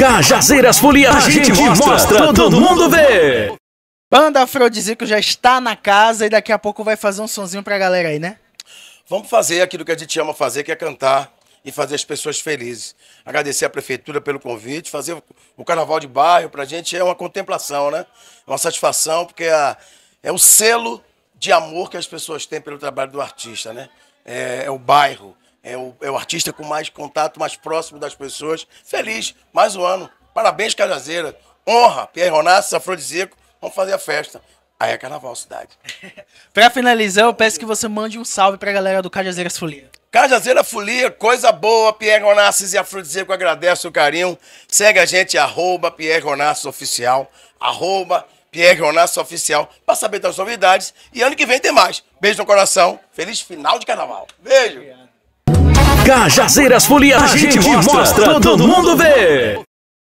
Cajazeiras Folia, a, a gente, gente mostra, mostra, todo, todo mundo vê. Banda Afrodisíaco já está na casa e daqui a pouco vai fazer um sonzinho pra galera aí, né? Vamos fazer aquilo que a gente ama fazer, que é cantar e fazer as pessoas felizes. Agradecer à prefeitura pelo convite, fazer o carnaval de bairro pra gente é uma contemplação, né? É uma satisfação, porque é, é o selo de amor que as pessoas têm pelo trabalho do artista, né? é, é o bairro, é o, é o artista com mais contato, mais próximo das pessoas. Feliz, mais um ano. Parabéns, Cajazeira. Honra, Pierre Ronassi, Afrodisíaco. Vamos fazer a festa. Aí é carnaval, cidade. pra finalizar, eu peço que você mande um salve pra galera do Cajazeiras Folia. Cajazeira Folia, coisa boa. Pierre Ronassis e Afrodisíaco agradecem o carinho. Segue a gente, arroba Pierre Ronassis Oficial, arroba Pierre Ronassis Oficial, pra saber das novidades. E ano que vem tem mais. Beijo no coração. Feliz final de carnaval. Beijo. Cajazeiras Folia, a, a gente, gente mostra, mostra, todo mundo vê.